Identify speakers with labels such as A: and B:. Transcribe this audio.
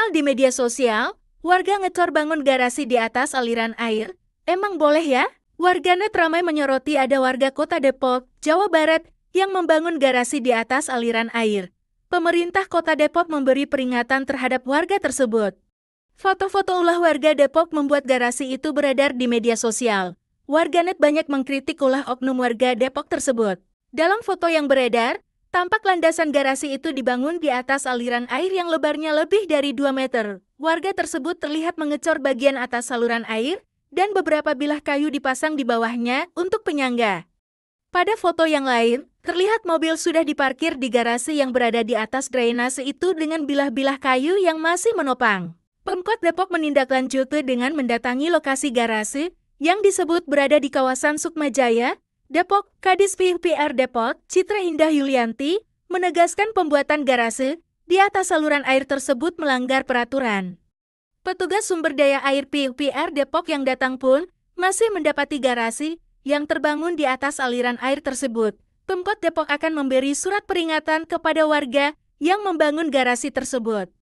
A: Viral di media sosial, warga ngecor bangun garasi di atas aliran air. Emang boleh ya? Warganet ramai menyoroti ada warga kota Depok, Jawa Barat, yang membangun garasi di atas aliran air. Pemerintah kota Depok memberi peringatan terhadap warga tersebut. Foto-foto ulah warga Depok membuat garasi itu beredar di media sosial. Warganet banyak mengkritik ulah oknum warga Depok tersebut. Dalam foto yang beredar, Tampak landasan garasi itu dibangun di atas aliran air yang lebarnya lebih dari 2 meter. Warga tersebut terlihat mengecor bagian atas saluran air, dan beberapa bilah kayu dipasang di bawahnya untuk penyangga. Pada foto yang lain, terlihat mobil sudah diparkir di garasi yang berada di atas drainase itu dengan bilah-bilah kayu yang masih menopang. Pemkot Depok menindaklanjuti dengan mendatangi lokasi garasi yang disebut berada di kawasan Sukmajaya. Depok, Kadis PUPR Depok, Citra Indah Yulianti, menegaskan pembuatan garasi di atas saluran air tersebut melanggar peraturan. Petugas sumber daya air PUPR Depok yang datang pun masih mendapati garasi yang terbangun di atas aliran air tersebut. Pemkot Depok akan memberi surat peringatan kepada warga yang membangun garasi tersebut.